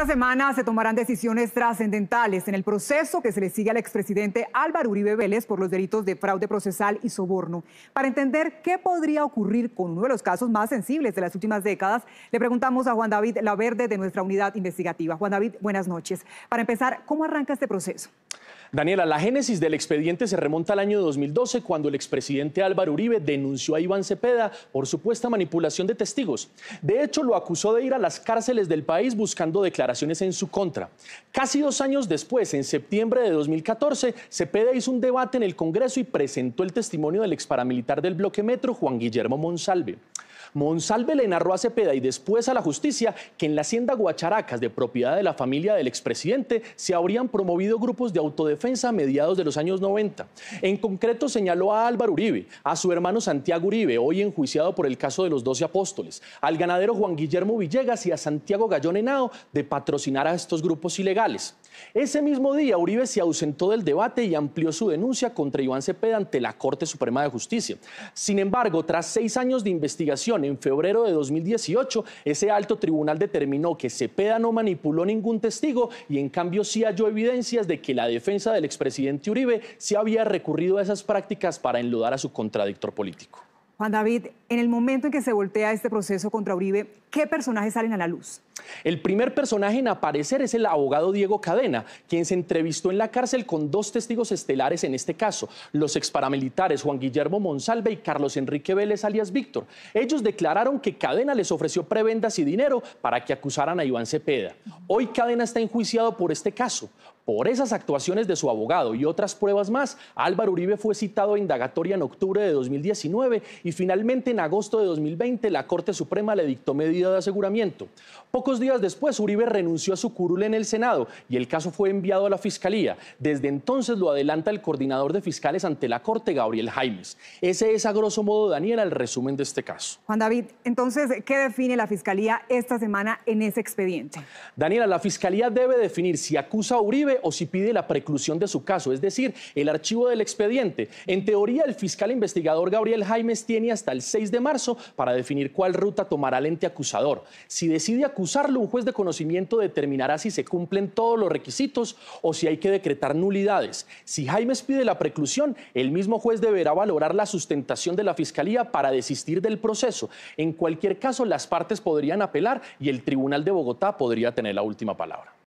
Esta semana se tomarán decisiones trascendentales en el proceso que se le sigue al expresidente Álvaro Uribe Vélez por los delitos de fraude procesal y soborno. Para entender qué podría ocurrir con uno de los casos más sensibles de las últimas décadas, le preguntamos a Juan David Laverde de nuestra unidad investigativa. Juan David, buenas noches. Para empezar, ¿cómo arranca este proceso? Daniela, la génesis del expediente se remonta al año 2012, cuando el expresidente Álvaro Uribe denunció a Iván Cepeda por supuesta manipulación de testigos. De hecho, lo acusó de ir a las cárceles del país buscando declaraciones en su contra. Casi dos años después, en septiembre de 2014, Cepeda hizo un debate en el Congreso y presentó el testimonio del ex paramilitar del bloque Metro, Juan Guillermo Monsalve. Monsalve le narró a Cepeda y después a la justicia que en la hacienda Guacharacas, de propiedad de la familia del expresidente, se habrían promovido grupos de autodefensa a mediados de los años 90. En concreto señaló a Álvaro Uribe, a su hermano Santiago Uribe, hoy enjuiciado por el caso de los 12 apóstoles, al ganadero Juan Guillermo Villegas y a Santiago Gallón Henao de patrocinar a estos grupos ilegales. Ese mismo día, Uribe se ausentó del debate y amplió su denuncia contra Iván Cepeda ante la Corte Suprema de Justicia. Sin embargo, tras seis años de investigación, en febrero de 2018, ese alto tribunal determinó que Cepeda no manipuló ningún testigo y en cambio sí halló evidencias de que la defensa del expresidente Uribe sí había recurrido a esas prácticas para enludar a su contradictor político. Juan David, en el momento en que se voltea este proceso contra Uribe, ¿qué personajes salen a la luz? El primer personaje en aparecer es el abogado Diego Cadena, quien se entrevistó en la cárcel con dos testigos estelares en este caso, los exparamilitares Juan Guillermo Monsalve y Carlos Enrique Vélez alias Víctor. Ellos declararon que Cadena les ofreció prebendas y dinero para que acusaran a Iván Cepeda. Hoy Cadena está enjuiciado por este caso. Por esas actuaciones de su abogado y otras pruebas más, Álvaro Uribe fue citado a indagatoria en octubre de 2019 y finalmente en agosto de 2020 la Corte Suprema le dictó medida de aseguramiento. Pocos días después, Uribe renunció a su curul en el Senado y el caso fue enviado a la Fiscalía. Desde entonces lo adelanta el coordinador de fiscales ante la Corte, Gabriel Jaimes. Ese es a grosso modo, Daniela, el resumen de este caso. Juan David, entonces, ¿qué define la Fiscalía esta semana en ese expediente? Daniela, la Fiscalía debe definir si acusa a Uribe o si pide la preclusión de su caso, es decir, el archivo del expediente. En teoría, el fiscal investigador Gabriel Jaimes tiene hasta el 6 de marzo para definir cuál ruta tomará el ente acusador. Si decide acusarlo, un juez de conocimiento determinará si se cumplen todos los requisitos o si hay que decretar nulidades. Si Jaimes pide la preclusión, el mismo juez deberá valorar la sustentación de la fiscalía para desistir del proceso. En cualquier caso, las partes podrían apelar y el Tribunal de Bogotá podría tener la última palabra.